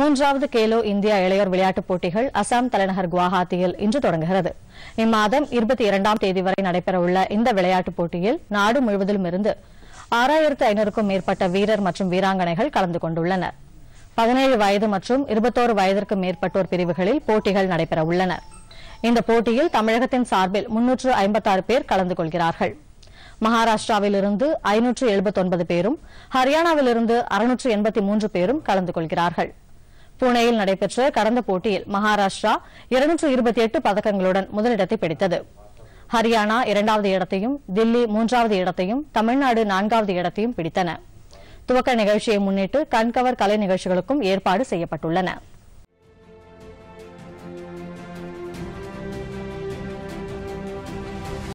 மூன்றாவது கேலோ இந்தியா இளையோர் விளையாட்டுப் போட்டிகள் அசாம் தலைநகர் குவாஹாத்தியில் இன்று தொடங்குகிறது இம்மாதம் இருபத்தி இரண்டாம் தேதி வரை நடைபெறவுள்ள இந்த விளையாட்டுப் போட்டியில் நாடு முழுவதிலும் இருந்து ஆறாயிரத்து ஐநூறுக்கும் மேற்பட்ட வீரர் மற்றும் வீராங்கனைகள் கலந்து கொண்டுள்ளனர் பதினேழு வயது மற்றும் இருபத்தோரு வயதிற்கும் மேற்பட்டோர் பிரிவுகளில் போட்டிகள் நடைபெறவுள்ளன இந்த போட்டியில் தமிழகத்தின் சார்பில் முன்னூற்று ஐம்பத்தாறு பேர் கலந்து கொள்கிறார்கள் மகாராஷ்டிராவிலிருந்து ஐநூற்று எழுபத்தொன்பது பேரும் ஹரியானாவிலிருந்து அறுநூற்று எண்பத்தி மூன்று பேரும் கலந்து கொள்கிறார்கள் புனேயில் நடைபெற்ற கடந்த போட்டியில் மகாராஷ்டிரா இருநூற்று இருபத்தி எட்டு பதக்கங்களுடன் முதலிடத்தை பிடித்தது ஹரியானா இரண்டாவது இடத்தையும் தில்லி மூன்றாவது இடத்தையும் தமிழ்நாடு நான்காவது இடத்தையும் பிடித்தன துவக்க நிகழ்ச்சியை முன்னிட்டு கண்கவர் கலை நிகழ்ச்சிகளுக்கும் ஏற்பாடு செய்யப்பட்டுள்ளன